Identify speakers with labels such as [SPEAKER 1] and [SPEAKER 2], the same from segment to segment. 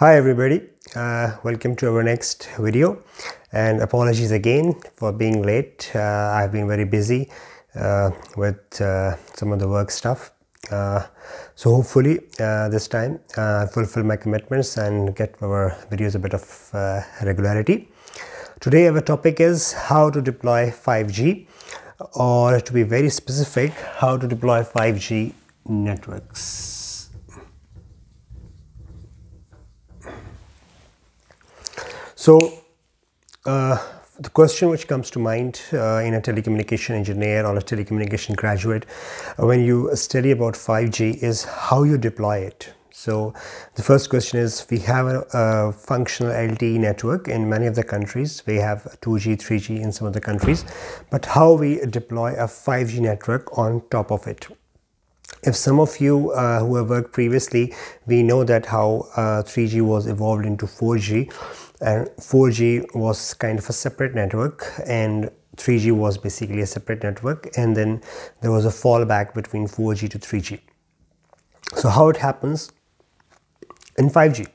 [SPEAKER 1] Hi everybody, uh, welcome to our next video and apologies again for being late. Uh, I've been very busy uh, with uh, some of the work stuff. Uh, so hopefully uh, this time I fulfill my commitments and get our videos a bit of regularity. Today our topic is how to deploy 5G or to be very specific, how to deploy 5G networks. So uh, the question which comes to mind uh, in a telecommunication engineer or a telecommunication graduate uh, when you study about 5G is how you deploy it. So the first question is we have a, a, functional LTE network in many of the countries. We have 2G, 3G in some of the countries, but how we deploy a 5G network on top of it. If some of you uh, who have worked previously, we know that how uh, 3G was evolved into 4G and 4G was kind of a separate network and 3G was basically a separate network and then there was a fallback between 4G to 3G. So how it happens in 5G.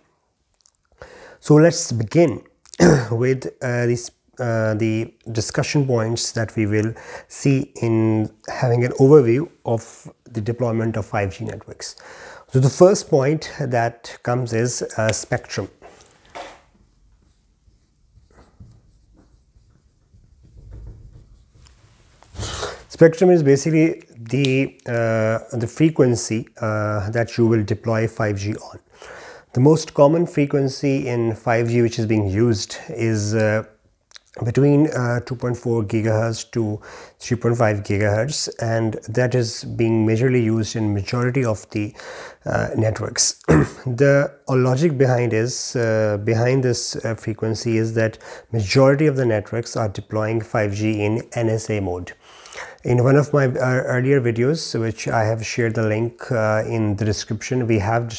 [SPEAKER 1] So let's begin with uh, this uh, the discussion points that we will see in having an overview of the deployment of 5G networks. So the first point that comes is uh, spectrum. Spectrum is basically the, uh, the frequency uh, that you will deploy 5G on. The most common frequency in 5G which is being used is uh, between uh, 2.4 gigahertz to 3.5 gigahertz and that is being majorly used in majority of the uh, networks the uh, logic behind is uh, behind this uh, frequency is that majority of the networks are deploying 5g in nsa mode in one of my uh, earlier videos which i have shared the link uh, in the description we have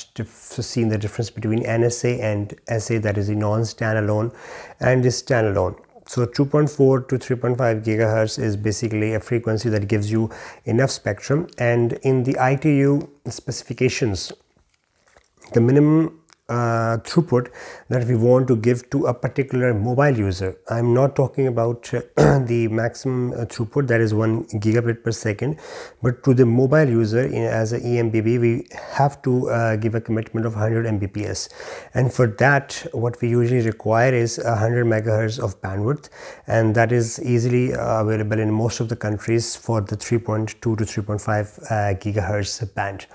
[SPEAKER 1] seen the difference between nsa and sa that is the non-standalone and the standalone so 2.4 to 3.5 gigahertz is basically a frequency that gives you enough spectrum and in the ITU specifications the minimum uh, throughput that we want to give to a particular mobile user. I'm not talking about uh, the maximum uh, throughput that is 1 gigabit per second but to the mobile user in, as an EMBB we have to uh, give a commitment of 100 Mbps and for that what we usually require is 100 megahertz of bandwidth and that is easily uh, available in most of the countries for the 3.2 to 3.5 uh, gigahertz band.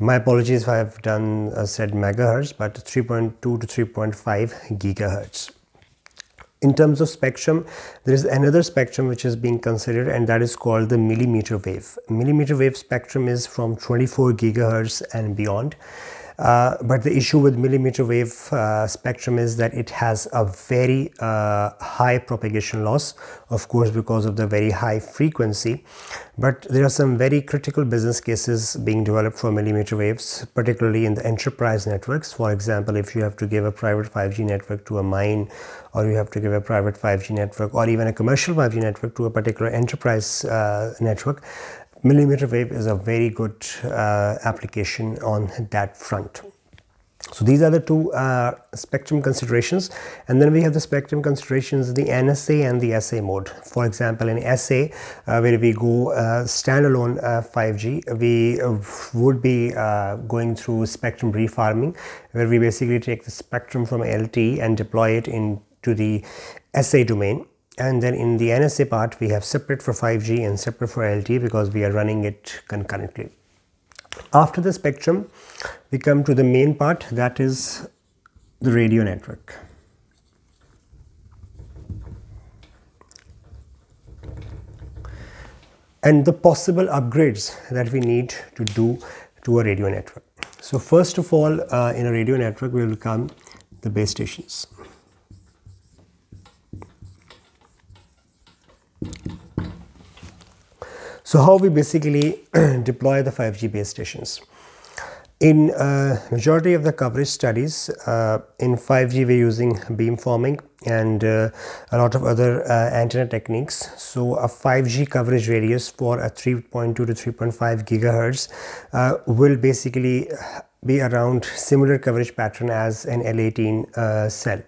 [SPEAKER 1] My apologies if I have done uh, said megahertz, but 3.2 to 3.5 gigahertz. In terms of spectrum, there is another spectrum which is being considered and that is called the millimeter wave. Millimeter wave spectrum is from 24 gigahertz and beyond. Uh, but the issue with millimeter wave uh, spectrum is that it has a very uh, high propagation loss, of course, because of the very high frequency. But there are some very critical business cases being developed for millimeter waves, particularly in the enterprise networks. For example, if you have to give a private 5G network to a mine, or you have to give a private 5G network, or even a commercial 5G network to a particular enterprise uh, network, millimeter wave is a very good uh, application on that front. So these are the two uh, spectrum considerations and then we have the spectrum considerations the NSA and the SA mode. For example in SA uh, where we go uh, standalone 5G uh, we would be uh, going through spectrum refarming where we basically take the spectrum from LTE and deploy it into the SA domain and then in the NSA part we have separate for 5G and separate for LTE because we are running it concurrently. After the spectrum we come to the main part that is the radio network. and the possible upgrades that we need to do to a radio network. So first of all, uh, in a radio network, we will come the base stations. So how we basically deploy the 5G base stations. In uh, majority of the coverage studies, uh, in 5G we're using beamforming and uh, a lot of other uh, antenna techniques. So a 5G coverage radius for a 3.2 to 3.5 gigahertz uh, will basically be around similar coverage pattern as an L18 uh, cell.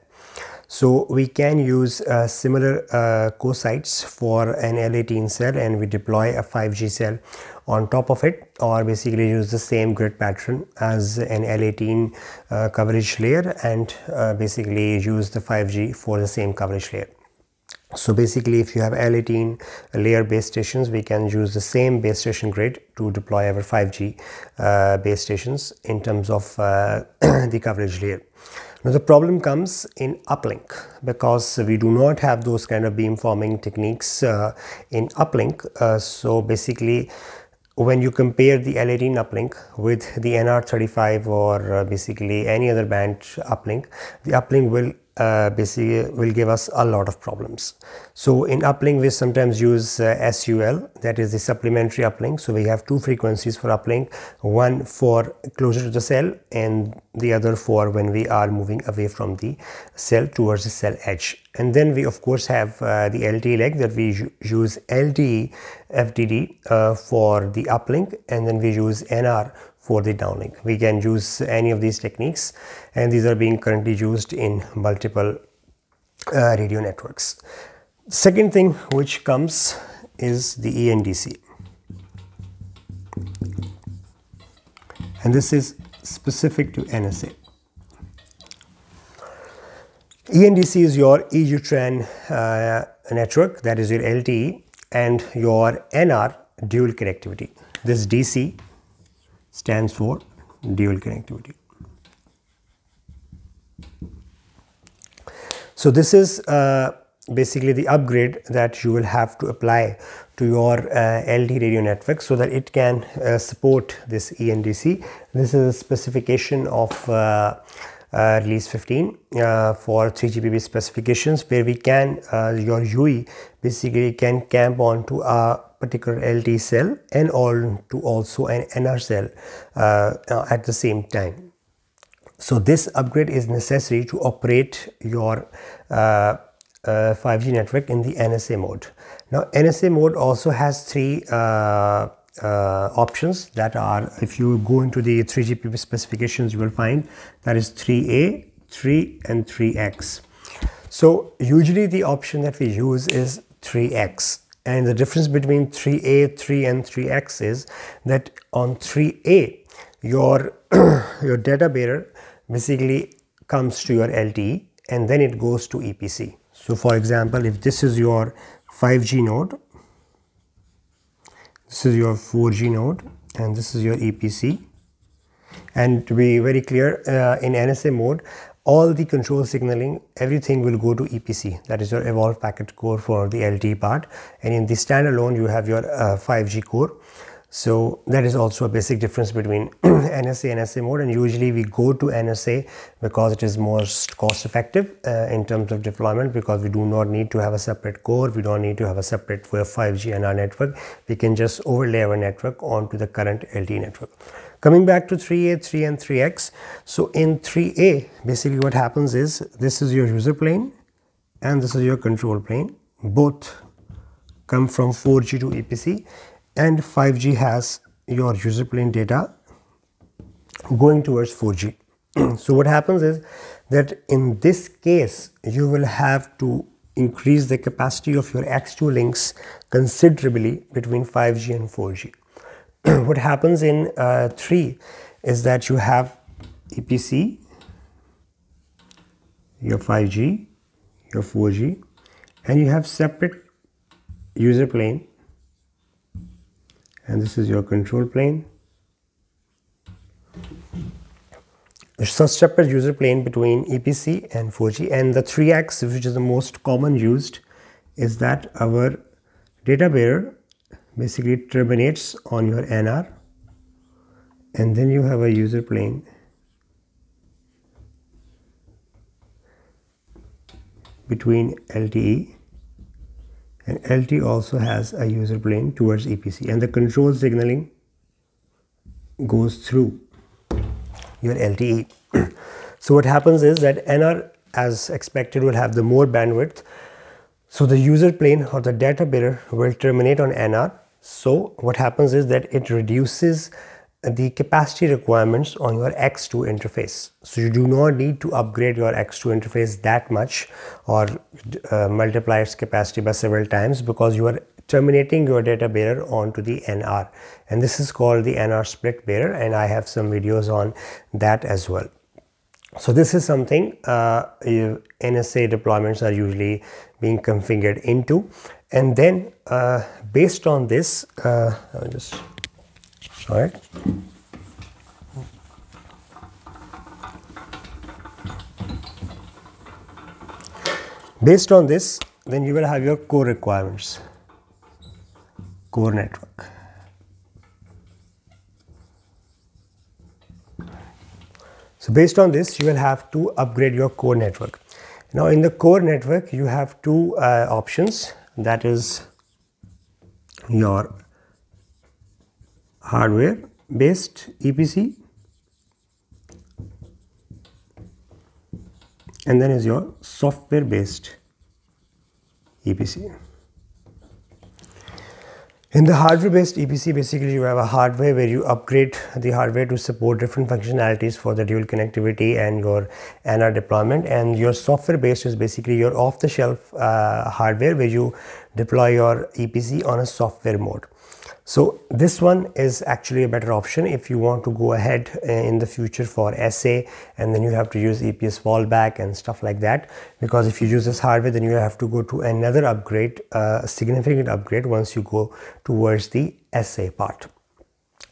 [SPEAKER 1] So we can use uh, similar uh, co-sites for an L18 cell and we deploy a 5G cell on top of it or basically use the same grid pattern as an L18 uh, coverage layer and uh, basically use the 5G for the same coverage layer. So basically if you have L18 layer base stations, we can use the same base station grid to deploy our 5G uh, base stations in terms of uh, the coverage layer. Now the problem comes in uplink because we do not have those kind of beamforming techniques uh, in uplink. Uh, so basically when you compare the L18 uplink with the NR35 or uh, basically any other band uplink, the uplink will uh, basically will give us a lot of problems. So in uplink, we sometimes use uh, SUL, that is the supplementary uplink. So we have two frequencies for uplink, one for closer to the cell and the other for when we are moving away from the cell towards the cell edge. And then we of course have uh, the LTE leg that we use LTE FDD uh, for the uplink and then we use NR for the downlink. We can use any of these techniques and these are being currently used in multiple uh, radio networks. Second thing which comes is the ENDC. And this is specific to NSA. ENDC is your EUTRAN uh, network, that is your LTE, and your NR dual connectivity. This DC stands for dual connectivity. So this is uh, basically the upgrade that you will have to apply to your uh, LD radio network so that it can uh, support this ENDC. This is a specification of uh, uh release 15 uh, for 3GPP specifications where we can, uh, your UE basically can camp on to a particular LD cell and all to also an NR cell uh, uh, at the same time. So this upgrade is necessary to operate your uh, uh, 5G network in the NSA mode. Now NSA mode also has three uh, uh, options that are if you go into the 3GPP specifications you will find that is 3A, 3 and 3X. So usually the option that we use is 3X and the difference between 3a, 3 and 3x is that on 3a, your, your data bearer basically comes to your LTE and then it goes to EPC. So for example, if this is your 5G node, this is your 4G node and this is your EPC and to be very clear uh, in NSA mode all the control signaling, everything will go to EPC. That is your Evolve Packet Core for the LTE part. And in the standalone, you have your uh, 5G core. So that is also a basic difference between NSA and NSA mode and usually we go to NSA because it is most cost effective uh, in terms of deployment because we do not need to have a separate core, we don't need to have a separate 5G and our network. We can just overlay our network onto the current LTE network. Coming back to 3A, 3 and 3X. So in 3A, basically what happens is this is your user plane and this is your control plane. Both come from 4G to EPC and 5G has your user plane data going towards 4G. so what happens is that in this case, you will have to increase the capacity of your X2 links considerably between 5G and 4G. what happens in uh, 3 is that you have EPC, your 5G, your 4G, and you have separate user plane and this is your control plane. So separate user plane between EPC and 4G and the 3X which is the most common used is that our data bearer basically terminates on your NR and then you have a user plane between LTE and LT also has a user plane towards EPC and the control signaling goes through your LTE. so what happens is that NR as expected will have the more bandwidth. So the user plane or the data bearer will terminate on NR. So what happens is that it reduces the capacity requirements on your X2 interface. So you do not need to upgrade your X2 interface that much or uh, multiply its capacity by several times because you are terminating your data bearer onto the NR and this is called the NR split bearer and I have some videos on that as well. So this is something uh, NSA deployments are usually being configured into and then uh, based on this, I'll uh, just right? Based on this, then you will have your core requirements, core network. So based on this, you will have to upgrade your core network. Now in the core network, you have two uh, options. That is your hardware based EPC and then is your software based EPC. In the hardware based EPC basically you have a hardware where you upgrade the hardware to support different functionalities for the dual connectivity and your NR deployment and your software based is basically your off the shelf uh, hardware where you deploy your EPC on a software mode. So this one is actually a better option if you want to go ahead eh, in the future for SA and then you have to use EPS fallback and stuff like that because if you use this hardware then you have to go to another upgrade, a uh, significant upgrade once you go towards the SA part.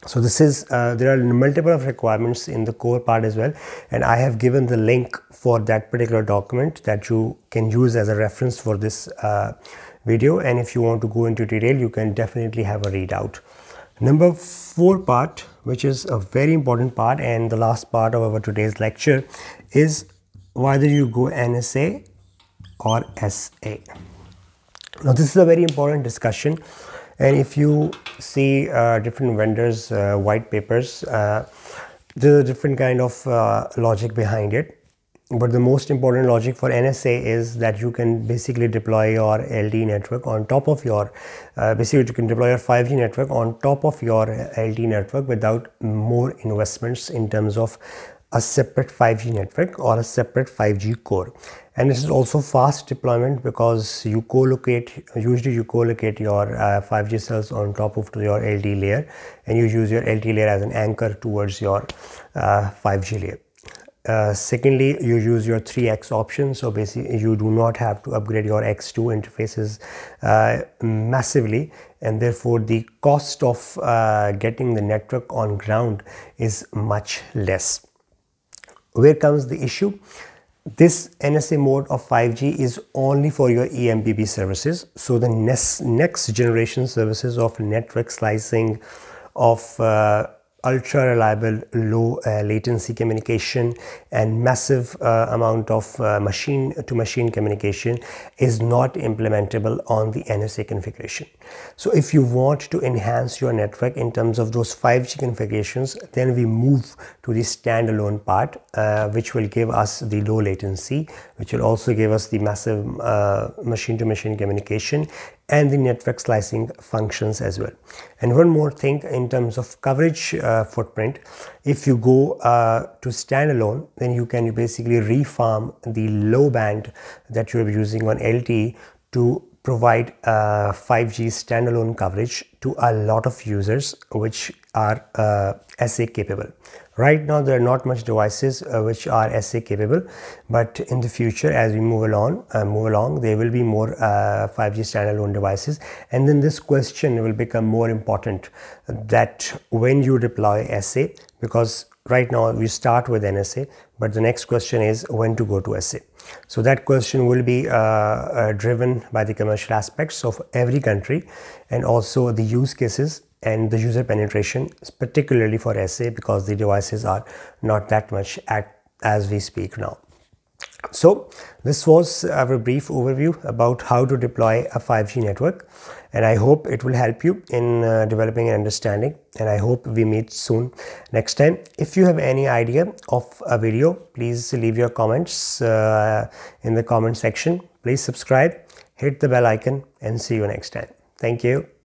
[SPEAKER 1] So this is, uh, there are multiple of requirements in the core part as well. And I have given the link for that particular document that you can use as a reference for this uh, video and if you want to go into detail you can definitely have a readout. Number four part which is a very important part and the last part of our today's lecture is whether you go NSA or SA. Now this is a very important discussion and if you see uh, different vendors uh, white papers uh, there's a different kind of uh, logic behind it but the most important logic for NSA is that you can basically deploy your LTE network on top of your, uh, basically you can deploy your 5G network on top of your LTE network without more investments in terms of a separate 5G network or a separate 5G core. And this is also fast deployment because you co-locate, usually you co-locate your uh, 5G cells on top of to your LTE layer and you use your LTE layer as an anchor towards your uh, 5G layer. Uh, secondly, you use your 3x option. So basically, you do not have to upgrade your X2 interfaces uh, massively. And therefore, the cost of uh, getting the network on ground is much less. Where comes the issue? This NSA mode of 5G is only for your EMBB services. So the next, next generation services of network slicing, of uh, ultra reliable low uh, latency communication and massive uh, amount of uh, machine to machine communication is not implementable on the NSA configuration. So if you want to enhance your network in terms of those 5G configurations then we move to the standalone part uh, which will give us the low latency which will also give us the massive machine to machine communication and the network slicing functions as well. And one more thing in terms of coverage uh, footprint, if you go uh, to standalone, then you can basically refarm the low band that you're using on LTE to provide 5G uh, standalone coverage to a lot of users which are uh, SA capable. Right now there are not much devices uh, which are SA capable but in the future as we move along, uh, move along there will be more 5G uh, standalone devices and then this question will become more important that when you deploy SA because right now we start with NSA but the next question is when to go to SA. So that question will be uh, uh, driven by the commercial aspects of every country and also the use cases and the user penetration, particularly for SA because the devices are not that much at, as we speak now. So this was our brief overview about how to deploy a 5G network and I hope it will help you in uh, developing an understanding and I hope we meet soon next time. If you have any idea of a video, please leave your comments uh, in the comment section. Please subscribe, hit the bell icon and see you next time. Thank you.